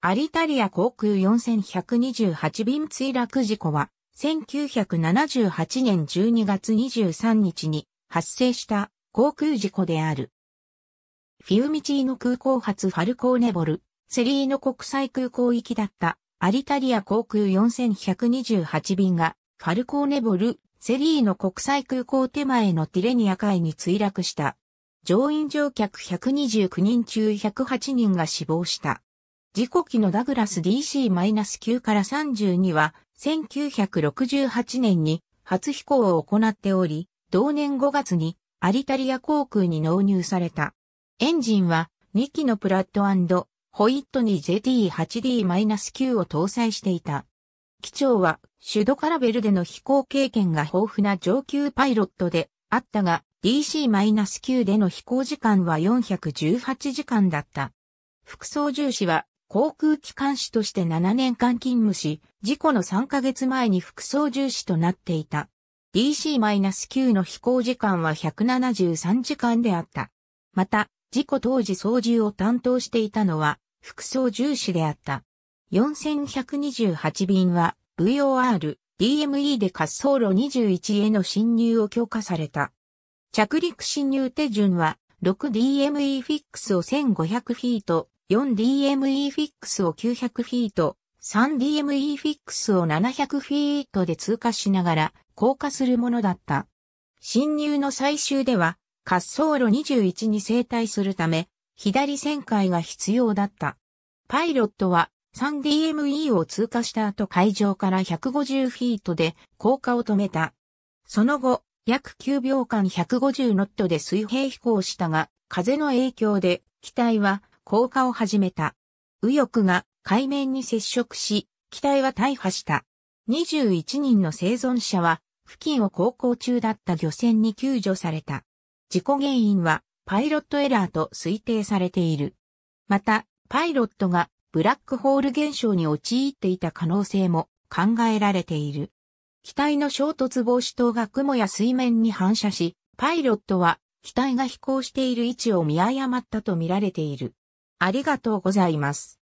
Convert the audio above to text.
アリタリア航空4128便墜落事故は、1978年12月23日に発生した航空事故である。フィウミチーノ空港発ファルコーネボル、セリーノ国際空港行きだったアリタリア航空4128便がファルコーネボル、セリーノ国際空港手前のティレニア海に墜落した。乗員乗客129人中108人が死亡した。事故機のダグラス DC-9 から32は、1968年に初飛行を行っており、同年5月にアリタリア航空に納入された。エンジンは2機のプラットホイットに JT8D-9 を搭載していた。機長はシュドカラベルでの飛行経験が豊富な上級パイロットであったが、DC-9 での飛行時間は418時間だった。副操縦士は航空機関士として7年間勤務し、事故の3ヶ月前に副操縦士となっていた。DC-9 の飛行時間は173時間であった。また、事故当時操縦を担当していたのは、副操縦士であった。4128便は、VOR、DME で滑走路21への侵入を許可された。着陸侵入手順は、6DME フィックスを1500フィート、4DME フィックスを900フィート、3DME フィックスを700フィートで通過しながら降下するものだった。侵入の最終では滑走路21に正対するため左旋回が必要だった。パイロットは 3DME を通過した後海上から150フィートで降下を止めた。その後、約9秒間150ノットで水平飛行したが、風の影響で機体は降下を始めた。右翼が海面に接触し、機体は大破した。21人の生存者は、付近を航行中だった漁船に救助された。事故原因は、パイロットエラーと推定されている。また、パイロットがブラックホール現象に陥っていた可能性も考えられている。機体の衝突防止灯が雲や水面に反射し、パイロットは機体が飛行している位置を見誤ったと見られている。ありがとうございます。